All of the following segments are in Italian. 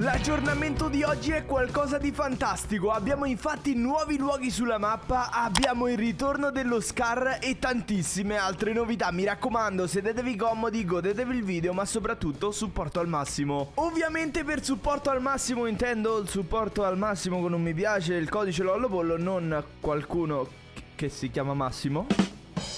L'aggiornamento di oggi è qualcosa di fantastico, abbiamo infatti nuovi luoghi sulla mappa, abbiamo il ritorno dello Scar e tantissime altre novità, mi raccomando sedetevi comodi, godetevi il video ma soprattutto supporto al massimo. Ovviamente per supporto al massimo intendo il supporto al massimo con un mi piace, il codice Lollopollo, non qualcuno che si chiama Massimo.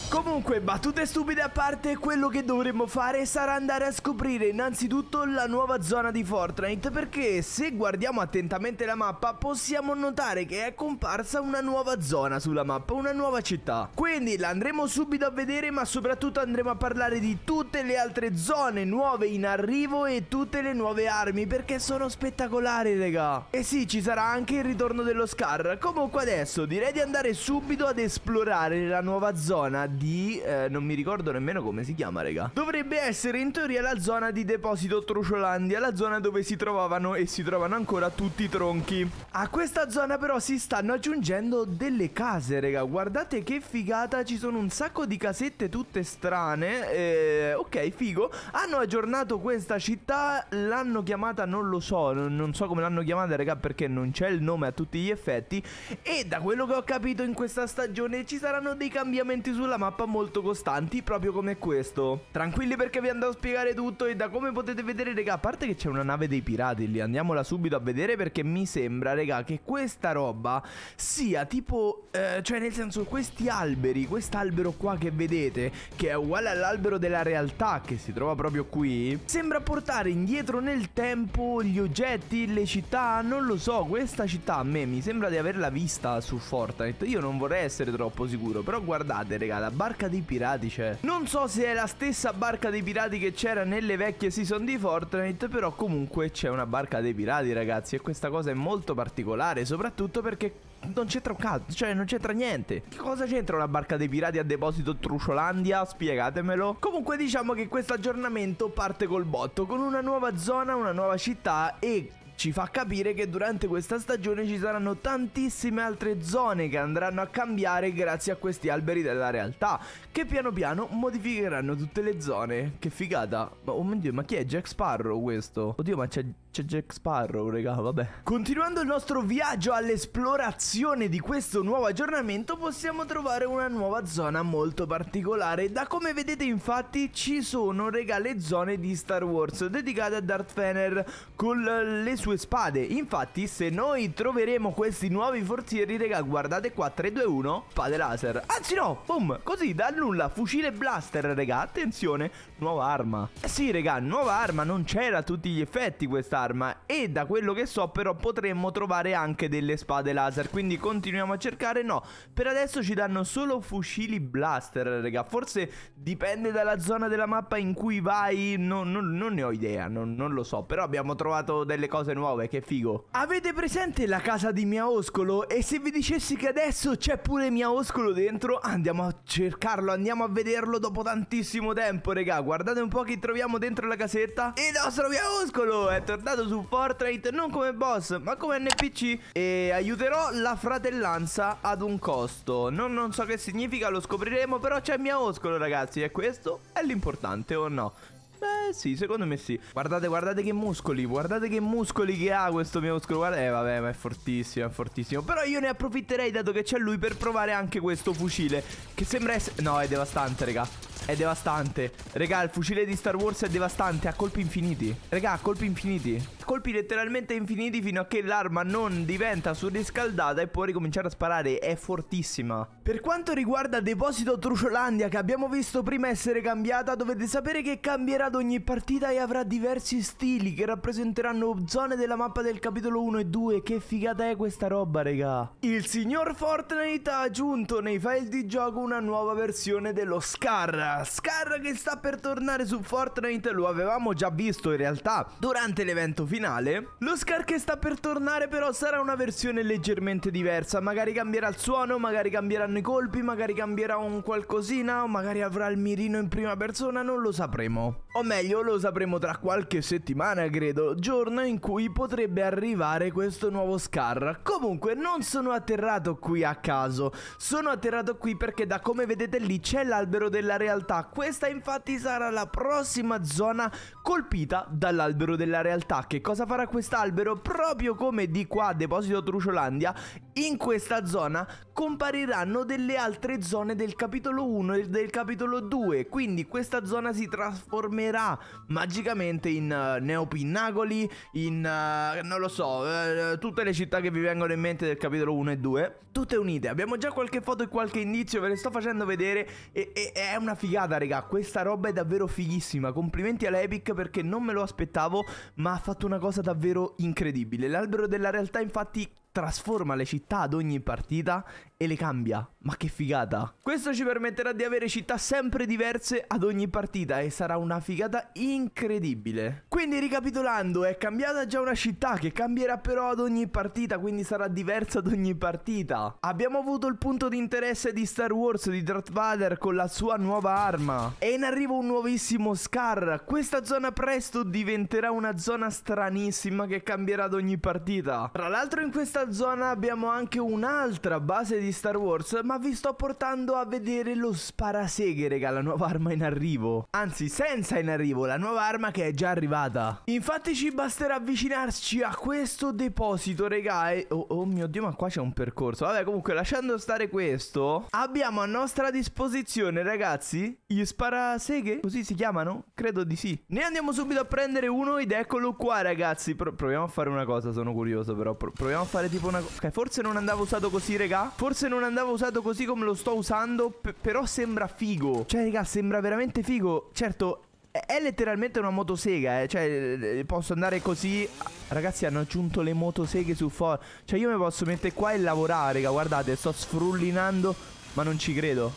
Comunque, battute stupide a parte, quello che dovremmo fare sarà andare a scoprire innanzitutto la nuova zona di Fortnite perché se guardiamo attentamente la mappa possiamo notare che è comparsa una nuova zona sulla mappa, una nuova città. Quindi l'andremo subito a vedere ma soprattutto andremo a parlare di tutte le altre zone nuove in arrivo e tutte le nuove armi perché sono spettacolari raga. E sì, ci sarà anche il ritorno dello Scar. Comunque adesso direi di andare subito ad esplorare la nuova zona zona di... Eh, non mi ricordo nemmeno come si chiama, raga. Dovrebbe essere in teoria la zona di deposito Truciolandia, la zona dove si trovavano e si trovano ancora tutti i tronchi. A questa zona però si stanno aggiungendo delle case, raga. Guardate che figata, ci sono un sacco di casette tutte strane. Eh, ok, figo. Hanno aggiornato questa città, l'hanno chiamata, non lo so, non so come l'hanno chiamata, raga, perché non c'è il nome a tutti gli effetti. E da quello che ho capito in questa stagione ci saranno dei cambiamenti sulla mappa molto costanti proprio come questo Tranquilli perché vi andrò a spiegare tutto e da come potete vedere raga a parte che c'è una nave dei pirati lì andiamola subito a vedere perché mi sembra raga che questa roba sia tipo eh, cioè nel senso questi alberi quest'albero qua che vedete che è uguale all'albero della realtà che si trova proprio qui sembra portare indietro nel tempo gli oggetti le città non lo so questa città a me mi sembra di averla vista su Fortnite io non vorrei essere troppo sicuro però guardate raga, la barca dei pirati c'è. Non so se è la stessa barca dei pirati che c'era nelle vecchie season di Fortnite, però comunque c'è una barca dei pirati, ragazzi, e questa cosa è molto particolare, soprattutto perché non c'entra un cazzo, cioè non c'entra niente. Che cosa c'entra una barca dei pirati a deposito Trucciolandia? Spiegatemelo. Comunque diciamo che questo aggiornamento parte col botto, con una nuova zona, una nuova città e ci fa capire che durante questa stagione ci saranno tantissime altre zone che andranno a cambiare grazie a questi alberi della realtà, che piano piano modificheranno tutte le zone. Che figata! Ma, oh mio dio, ma chi è Jack Sparrow questo? Oddio, ma c'è c'è Jack Sparrow, regà, vabbè. Continuando il nostro viaggio all'esplorazione di questo nuovo aggiornamento, possiamo trovare una nuova zona molto particolare. Da come vedete, infatti, ci sono, regà, le zone di Star Wars dedicate a Darth Vader con le sue sue spade. Infatti, se noi troveremo questi nuovi forzieri, raga, guardate qua, 3, 2, 1, spade laser. Anzi no, boom, così, da nulla, fucile blaster, raga, attenzione, nuova arma. Eh sì, raga, nuova arma, non c'era a tutti gli effetti quest'arma. E da quello che so, però, potremmo trovare anche delle spade laser, quindi continuiamo a cercare, no. Per adesso ci danno solo fucili blaster, raga, forse dipende dalla zona della mappa in cui vai, no, no, non ne ho idea, no, non lo so, però abbiamo trovato delle cose nuove, che figo. Avete presente la casa di Miaoscolo? E se vi dicessi che adesso c'è pure Miaoscolo dentro, andiamo a cercarlo, andiamo a vederlo dopo tantissimo tempo, regà. Guardate un po' chi troviamo dentro la casetta. Il nostro Miaoscolo è tornato su Fortnite, non come boss, ma come NPC. E aiuterò la fratellanza ad un costo. Non, non so che significa, lo scopriremo, però c'è Miaoscolo, ragazzi. E questo è l'importante, o no? Beh sì, secondo me sì Guardate, guardate che muscoli Guardate che muscoli che ha questo mio muscolo Guarda, eh vabbè, ma è fortissimo, è fortissimo Però io ne approfitterei dato che c'è lui per provare anche questo fucile Che sembra essere... No, è devastante, raga è devastante Regà il fucile di Star Wars è devastante A colpi infiniti Regà a colpi infiniti Colpi letteralmente infiniti fino a che l'arma non diventa surriscaldata e può ricominciare a sparare È fortissima Per quanto riguarda Deposito Truciolandia che abbiamo visto prima essere cambiata Dovete sapere che cambierà ad ogni partita e avrà diversi stili Che rappresenteranno zone della mappa del capitolo 1 e 2 Che figata è questa roba regà Il signor Fortnite ha aggiunto nei file di gioco una nuova versione dello Scar Scar, che sta per tornare su Fortnite, lo avevamo già visto in realtà durante l'evento finale. Lo Scar che sta per tornare però sarà una versione leggermente diversa, magari cambierà il suono, magari cambieranno i colpi, magari cambierà un qualcosina, magari avrà il mirino in prima persona, non lo sapremo. O meglio, lo sapremo tra qualche settimana, credo, giorno in cui potrebbe arrivare questo nuovo Scar. Comunque, non sono atterrato qui a caso, sono atterrato qui perché da come vedete lì c'è l'albero della realtà realtà. Questa infatti sarà la prossima zona colpita dall'albero della realtà. Che cosa farà quest'albero? Proprio come di qua Deposito Truciolandia, in questa zona compariranno delle altre zone del capitolo 1 e del capitolo 2. Quindi questa zona si trasformerà magicamente in uh, eh, neopinnacoli, in... Uh, non lo so, uh, tutte le città che vi vengono in mente del capitolo 1 e 2. Tutte unite. Abbiamo già qualche foto e qualche indizio, ve le sto facendo vedere e, e è una figata, raga. Questa roba è davvero fighissima. Complimenti all'Epic perché non me lo aspettavo, ma ha fatto una cosa davvero incredibile. L'albero della realtà, infatti, trasforma le città ad ogni partita e le cambia. Ma che figata! Questo ci permetterà di avere città sempre diverse ad ogni partita e sarà una figata incredibile. Quindi ricapitolando, è cambiata già una città che cambierà però ad ogni partita, quindi sarà diversa ad ogni partita. Abbiamo avuto il punto di interesse di Star Wars di Darth Vader con la sua nuova arma. È in arrivo un nuovissimo Scar. Questa zona presto diventerà una zona stranissima che cambierà ad ogni partita. Tra l'altro in questa zona abbiamo anche un'altra base di Star Wars, ma vi sto portando a vedere lo sparaseghe, raga, la nuova arma in arrivo. Anzi, senza in arrivo, la nuova arma che è già arrivata. Infatti ci basterà avvicinarci a questo deposito, raga. E... Oh, oh mio Dio, ma qua c'è un percorso. Vabbè, comunque, lasciando stare questo, abbiamo a nostra disposizione, ragazzi, gli sparaseghe. Così si chiamano? Credo di sì. Ne andiamo subito a prendere uno ed eccolo qua, ragazzi. Pro proviamo a fare una cosa, sono curioso, però. Pro proviamo a fare tipo una... Ok, forse non andava usato così, raga. Forse forse non andava usato così come lo sto usando Però sembra figo Cioè raga sembra veramente figo Certo è letteralmente una motosega, eh. Cioè, eh, eh, posso andare così. Ragazzi, hanno aggiunto le motoseghe su For. Cioè, io mi posso mettere qua e lavorare, raga. Guardate, sto sfrullinando, ma non ci credo.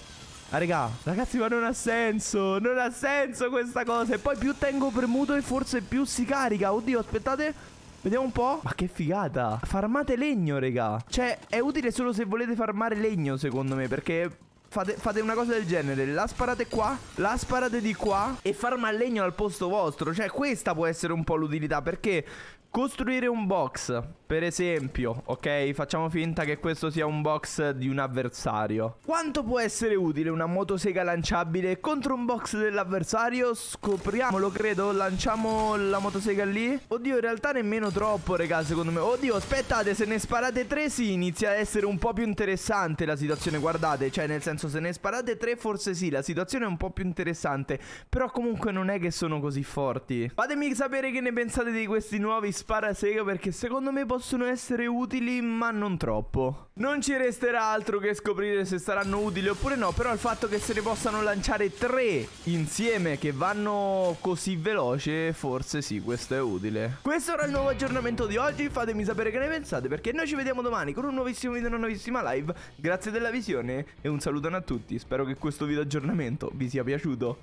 Ah, raga, ragazzi, ma non ha senso. Non ha senso questa cosa. E poi più tengo premuto e forse più si carica. Oddio, aspettate. Vediamo un po'. Ma che figata. Farmate legno, raga. Cioè, è utile solo se volete farmare legno, secondo me, perché Fate, fate, una cosa del genere La sparate qua La sparate di qua E far legno al posto vostro Cioè questa può essere un po' l'utilità Perché costruire un box Per esempio Ok facciamo finta che questo sia un box di un avversario Quanto può essere utile una motosega lanciabile contro un box dell'avversario Scopriamolo credo Lanciamo la motosega lì Oddio in realtà nemmeno troppo raga secondo me Oddio aspettate se ne sparate tre si sì, inizia ad essere un po' più interessante la situazione Guardate cioè nel senso senso, se ne sparate tre forse sì, la situazione è un po' più interessante, però comunque non è che sono così forti. Fatemi sapere che ne pensate di questi nuovi sparasega perché secondo me possono essere utili, ma non troppo. Non ci resterà altro che scoprire se saranno utili oppure no, però il fatto che se ne possano lanciare tre insieme che vanno così veloce, forse sì, questo è utile. Questo era il nuovo aggiornamento di oggi, fatemi sapere che ne pensate perché noi ci vediamo domani con un nuovissimo video, una nuovissima live. Grazie della visione e un saluto buongiorno a tutti, spero che questo video aggiornamento vi sia piaciuto